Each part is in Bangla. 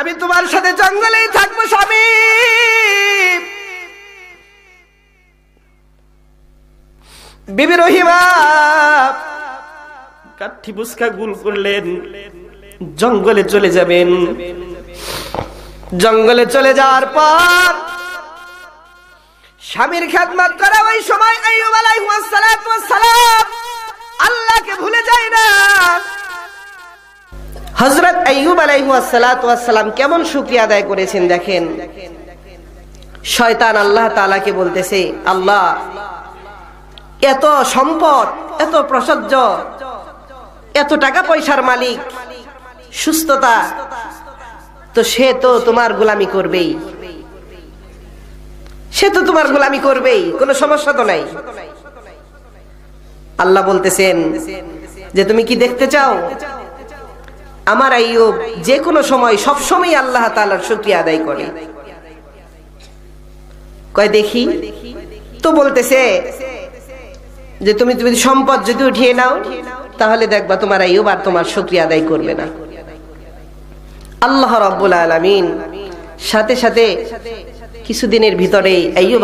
আমি তোমার সাথে জঙ্গলেই থাকবো স্বামী বিবি রহিমা কাঠি বুসকা গুল করলেন জঙ্গলে চলে যাবেন জঙ্গলে চলে যাওয়ার পর স্বামীর খেদমাত করা ওই সময় আল্লাহকে ভুলে যায় না হজরত আইব আলাইহাতাম কেমন সুক্রিয়া আদায় করেছেন দেখেন শয়তান আল্লাহ তালাকে বলতেছে আল্লাহ এত সম্পদ এত প্রসজ্জ এত টাকা পয়সার মালিক সুস্থতা তো সে তো তোমার গোলামি করবেই সে তো তোমার গোলামি করবেই কোনো সমস্যা তো নাই আল্লাহ বলতেছেন যে তুমি কি দেখতে চাও আমার আইয়ুব যে কোনো সময় সময় আল্লাহ তালার শুকরিয়া আদায় করে কয় দেখি তো বলতেছে যে তুমি তুমি সম্পদ যদি উঠিয়ে নাও তাহলে দেখবা তোমার আইয়ুব আর তোমার শুকরিয়া আদায় করবে না আল্লাহ রাব্বুল আলামিন সাথে সাথে কিছুদিনের ভিতরেই আইয়ুব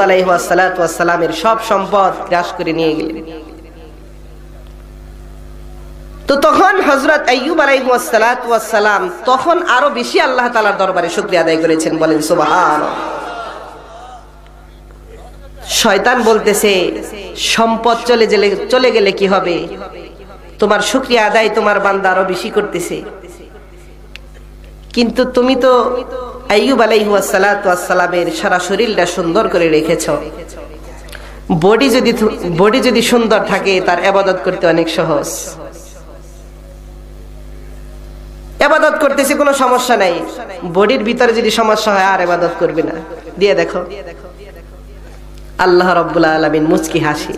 সালামের সব সম্পদ গ্রাস করে নিয়ে গেলেন তো তখন হজরত আইব আলাইসালাম তখন আরো বেশি আল্লাহ তালার দরবারে শুক্রিয়া আদায় করেছেন বলেন সুবাহান শয়তান বলতেছে সম্পদ চলে গেলে চলে গেলে কি হবে তোমার শুক্রিয়া আদায় তোমার বান্দা আরো বেশি করতেছে কিন্তু তুমি তো আইব আলাইসালামের সারা শরীরটা সুন্দর করে রেখেছ বডি যদি বডি যদি সুন্দর থাকে তার আবাদত করতে অনেক সহজ এবাদত করতেছি কোনো সমস্যা নাই বডির ভিতরে যদি সমস্যা হয় আর এবাদত করবি না দিয়ে দেখো আল্লাহ রব্বুল্লা আলমিন মুচকি হাসি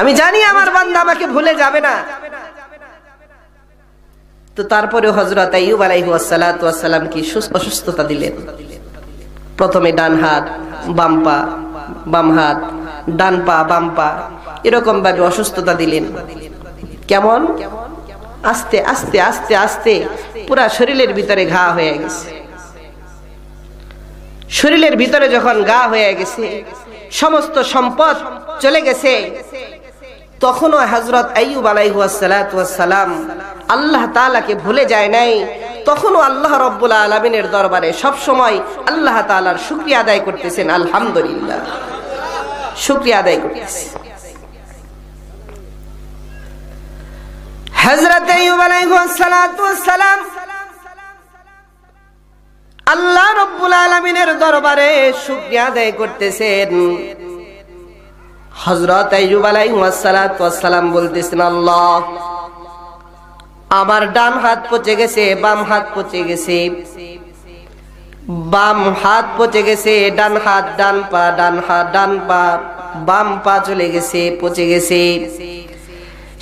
আমি জানি আমার বান্ধা আমাকে ভুলে যাবে না তো তারপরে হজরত আইব আলাইহালাম কি অসুস্থতা দিলেন প্রথমে ডান হাত বাম পা বাম হাত ডান পা বাম পা এরকম ভাবে অসুস্থতা দিলেন কেমন আস্তে আস্তে আস্তে আস্তে পুরা শরীরের ভিতরে ঘা হয়ে গেছে শরীরের ভিতরে যখন গা হয়ে গেছে সমস্ত সম্পদ চলে গেছে তখনও হজরত আইব আলাইহালাম আল্লাহ তালাকে ভুলে যায় নাই তখনও আল্লাহ রব্বুল্লা আলমিনের দরবারে সব সময় আল্লাহ তালার শুক্রিয়া আদায় করতেছেন আলহামদুলিল্লাহ শুক্রিয়া আদায় করতেছে হজরত সালাম আল্লাহ রব্বুল আলমিনের দরবারে শুক্রিয়া আদায় করতেছেন হজরত আইজুব আলাইসালাম বলতেছেন আল্লাহ আমার ডান হাত পচে গেছে বাম হাত পচে গেছে বাম হাত পচে গেছে ডান হাত ডান পা ডান হাত ডান পা বাম পা চলে গেছে পচে গেছে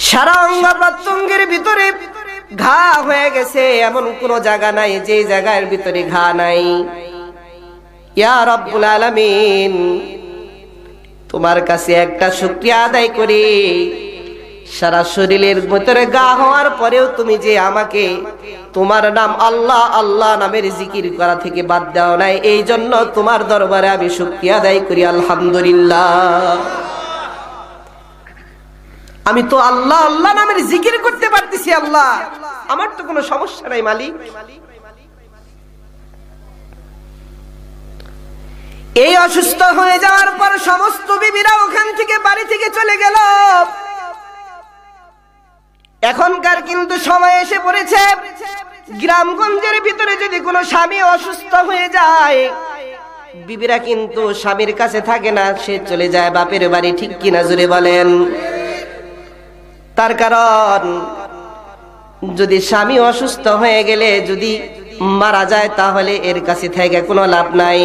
সারা অঙ্গ প্রত্যঙ্গের ভিতরে ঘা হয়ে গেছে এমন কোন জায়গা নাই যে জায়গার ভিতরে ঘা নাই ইয়া রব্বুল আলামিন তোমার কাছে একটা শুক্রিয়া আদায় করি সারা শরীরের ভিতরে গা হওয়ার পরেও তুমি যে আমাকে তোমার নাম আল্লাহ আল্লাহ নামের জিকির করা থেকে বাদ দেওয়া নাই এই জন্য তোমার দরবারে আমি শুক্রিয়া আদায় করি আলহামদুলিল্লাহ আমি তো আল্লাহ আল্লাহ নামের জিকির করতে পারতেছি আল্লাহ আমার তো কোনো সমস্যা নাই মালিক এই অসুস্থ হয়ে যাওয়ার পর সমস্ত বিবিরা ওখান থেকে বাড়ি থেকে চলে গেল এখনকার কিন্তু সময় এসে পড়েছে গ্রামগঞ্জের ভিতরে যদি কোনো স্বামী অসুস্থ হয়ে যায় বিবিরা কিন্তু স্বামীর কাছে থাকে না সে চলে যায় বাপের বাড়ি ঠিক কিনা জুড়ে বলেন তার কারণ যদি স্বামী অসুস্থ হয়ে গেলে যদি মারা যায় তাহলে এর কাছে থেকে কোনো লাভ নাই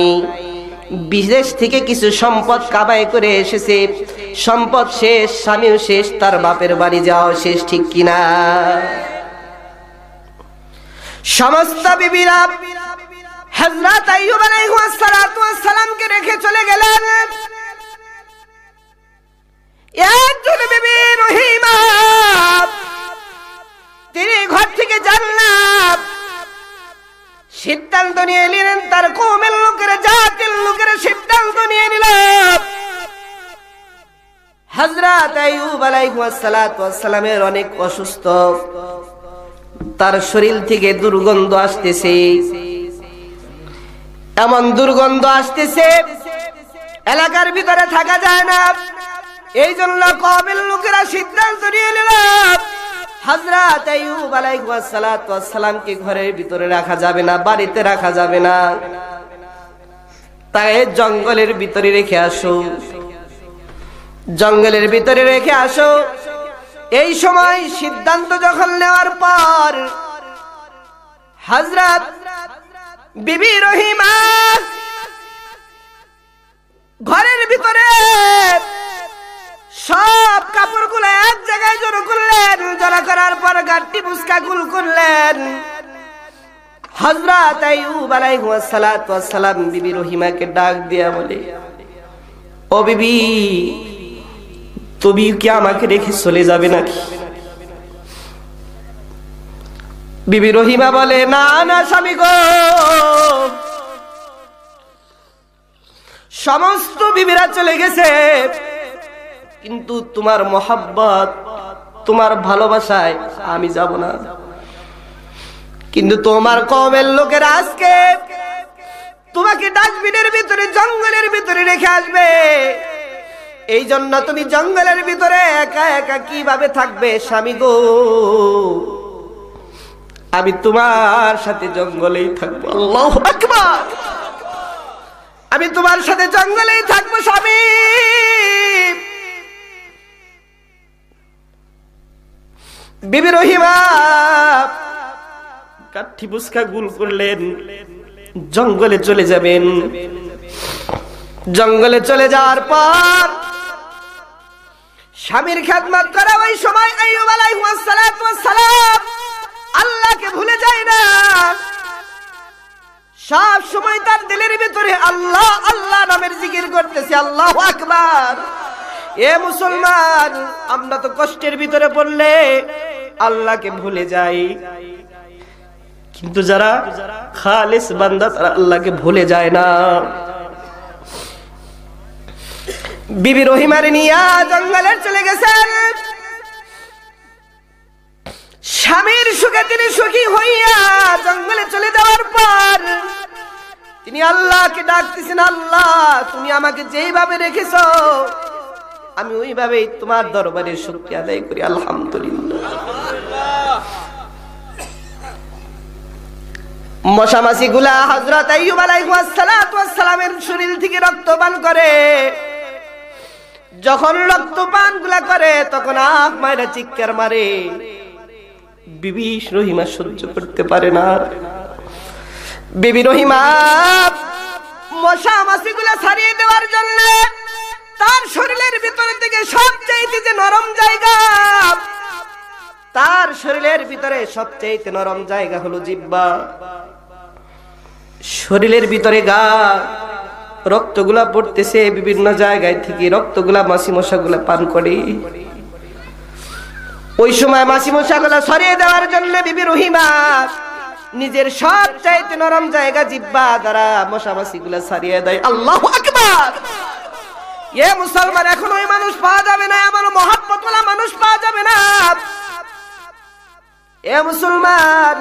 বিদেশ থেকে কিছু সম্পদ কাবাই করে এসেছে সম্পদ শেষ স্বামীও শেষ তার বাপের বাড়ি যাওয়া শেষ ঠিক কিনা সমস্ত বিবিরা হজরত আইয়ুব আলাইহিস সালাতু ওয়াস সালামকে রেখে চলে গেলেন একজন বেবি তিনি ঘর থেকে যান জান্নাত সিদ্ধান্ত নিয়ে নিলেন তার কৌমের লোকের জাতির লোকের সিদ্ধান্ত নিয়ে নিলাম হাজরাত আইয়ুব আলাইহিসসালামের অনেক অসুস্থ তার শরীর থেকে দুর্গন্ধ আসতেছে এমন দুর্গন্ধ আসতেছে এলাকার ভিতরে থাকা যায় না এই জন্য কবের লোকেরা সিদ্ধান্ত নিয়ে নিল হাজরাত আইয়ুব আলাইহিসসালামকে ঘরের ভিতরে রাখা যাবে না বাড়িতে রাখা যাবে না তাই জঙ্গলের ভিতরে রেখে আসো জঙ্গলের ভিতরে রেখে আসো এই সময় সিদ্ধান্ত যখন নেওয়ার পর হাজরাত বিবি রহিমা ঘরের ভিতরে সব কাপড় কাপড়গুলো এক জায়গায় জড়ো করলেন জড়ো করার পর গাড়টি মুস্কা গুল করলেন হজরত আইয়ুব আলাইহিস সালাতু ওয়াস সালাম বিবি রহিমাকে ডাক দিয়া বলে ও বিবি তুমি কি আমাকে রেখে চলে যাবে নাকি বিবি রহিমা বলে না না স্বামী গো সমস্ত বিবিরা চলে গেছে কিন্তু তোমার মহাব্বত তোমার ভালোবাসায় আমি যাব না কিন্তু তোমার কমের লোকের আজকে তোমাকে ডাস্টবিনের ভিতরে জঙ্গলের ভিতরে রেখে আসবে এই জন্য তুমি জঙ্গলের ভিতরে একা একা কিভাবে থাকবে স্বামী গো আমি তোমার সাথে জঙ্গলেই থাকবো আমি তোমার সাথে জঙ্গলেই থাকবো স্বামী বিবি রহিমা কাঠি বুসকা গুল করলেন জঙ্গলে চলে যাবেন জঙ্গলে চলে যাওয়ার পর স্বামীর খেদমত করা ওই সময় আল্লাহকে ভুলে যায় না সব সময় তার দিলের ভিতরে আল্লাহ আল্লাহ নামের জিকির করতেছে আল্লাহ আকবার এ মুসলমান আমরা তো কষ্টের ভিতরে পড়লে আল্লাহকে ভুলে যায় কিন্তু যারা খালিস বান্দা তারা আল্লাহকে ভুলে যায় না বিবি রহিমার নিয়া জঙ্গলের চলে গেছেন স্বামীর সুখে তিনি সুখী হইয়া জঙ্গলে চলে যাওয়ার পর তিনি আল্লাহকে ডাকতেছেন আল্লাহ তুমি আমাকে যেইভাবে রেখেছ আমি ওইভাবেই তোমার দরবারে শক্তি আদায় করি আলহামদুলিল্লাহ মশামাসি গুলা হজরত সালামের শরীর থেকে রক্ত পান করে যখন রক্ত পান গুলা করে তখন আখ মায়েরা চিৎকার মারে বিবি রহিমা সহ্য করতে পারে না বিবি রহিমা গুলা ছাড়িয়ে দেওয়ার জন্য তার শরীরের ভিতরে থেকে সবচাইতে যে নরম জায়গা তার শরীরের ভিতরে সবচাইতে নরম জায়গা হলো জিব্বা শরীরের ভিতরে গা রক্তগুলা পড়তেছে বিভিন্ন জায়গায় থেকে রক্তগুলা মাসি মশাগুলা পান করে ওই সময় মাসি মশাগুলা সরিয়ে দেওয়ার জন্য বিবি রহিমা নিজের সব চাইতে নরম জায়গা জিব্বা দ্বারা মশা গুলা সারিয়ে দেয় আল্লাহ আকবার এ মুসলমান এখন ওই মানুষ পাওয়া যাবে না এমন মহাপতলা মানুষ পাওয়া যাবে না এ মুসলমান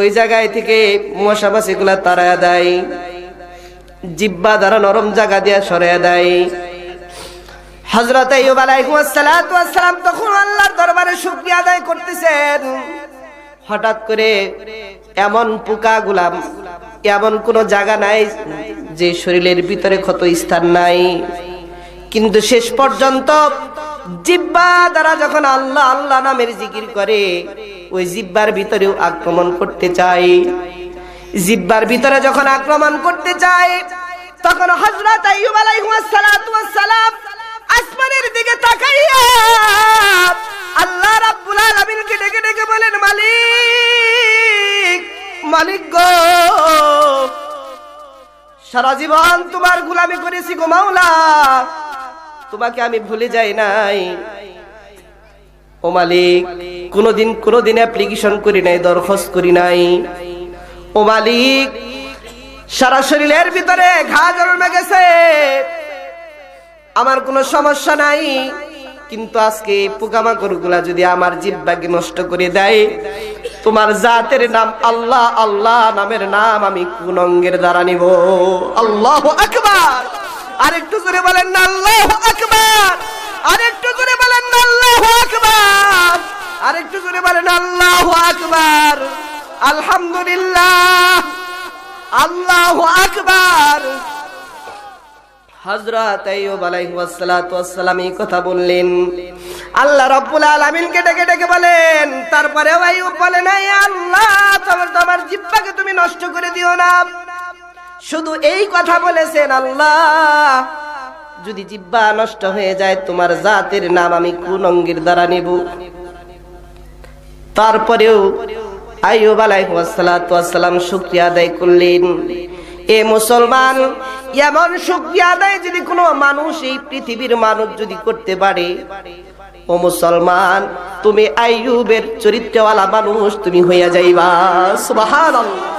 ওই জায়গায় থেকে মশাবাসি গুলা তারা দেয় জিব্বা দ্বারা নরম জায়গা দিয়ে সরাইয়া দেয় সালাম তখন দরবারে আদায় হঠাৎ করে এমন এমন জায়গা নাই যে শরীরের ভিতরে ক্ষত স্থান নাই কিন্তু শেষ পর্যন্ত জিব্বা দ্বারা যখন আল্লাহ আল্লাহ নামের জিকির করে ওই জিব্বার ভিতরেও আক্রমণ করতে চাই জিব্বার ভিতরে যখন আক্রমণ করতে চাই তখন হজরত সালাম আসমানের দিকে তাকাইয়া আল্লাহ রাব্বুল আলামিনকে ডেকে ডেকে বলেন মালিক মালিক গো সারা জীবন তোমার গোলামি করেছি গো মাওলা তোমাকে আমি ভুলে যাই নাই ও মালিক কোনোদিন কোনদিন অ্যাপ্লিকেশন করি নাই দরখাস্ত করি নাই ও মালিক সারা শরীরের ভিতরে ঘা জন্মে গেছে আমার কোনো সমস্যা নাই কিন্তু আজকে পোকামাকড় গুলা যদি আমার জিব্বাকে নষ্ট করে দেয় তোমার জাতের নাম আল্লাহ আল্লাহ নামের নাম আমি কোন অঙ্গের দ্বারা নিব আল্লাহ আকবার আরেকটু জোরে বলেন না আল্লাহ আকবার আরেকটু জোরে বলেন না আল্লাহ আকবার আরেকটু জোরে বলেন আল্লাহ আকবার আলহামদুলিল্লাহ আল্লাহ আকবার এই কথা বললেন আল্লাহ রব্বুল বলেন তারপরে বলেন এই আল্লাহ তোমার তুমি নষ্ট করে দিও না শুধু এই কথা বলেছেন আল্লাহ যদি জিব্বা নষ্ট হয়ে যায় তোমার জাতের নাম আমি কোন অঙ্গের দ্বারা নেব তারপরেও আইব আলাইসালাম শুক্রিয়া আদায় করলেন এ মুসলমান এমন শুক্রিয়া আদায় যদি কোনো মানুষ এই পৃথিবীর মানুষ যদি করতে পারে ও মুসলমান তুমি আইয়ুবের চরিত্রওয়ালা মানুষ তুমি হইয়া যাইবা সুবাহ